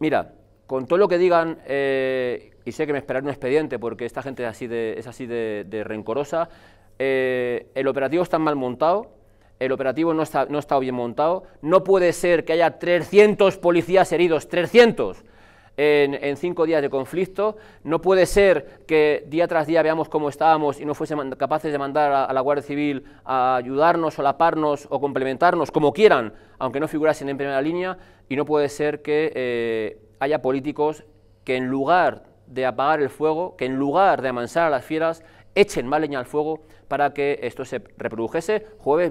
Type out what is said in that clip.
Mira, con todo lo que digan, eh, y sé que me esperaré un expediente porque esta gente es así de, rencorosa, eh, el operativo está mal montado, el operativo no está, no está bien montado, no puede ser que haya 300 policías heridos, 300 en, cinco días de conflicto. No puede ser que día tras día veamos cómo estábamos y no fuésemos capaces de mandar a, la Guardia Civil a ayudarnos, solaparnos o complementarnos, como quieran, aunque no figurasen en primera línea. Y no puede ser que eh, haya políticos que en lugar de apagar el fuego, que en lugar de amansar a las fieras, echen más leña al fuego para que esto se reprodujese jueves.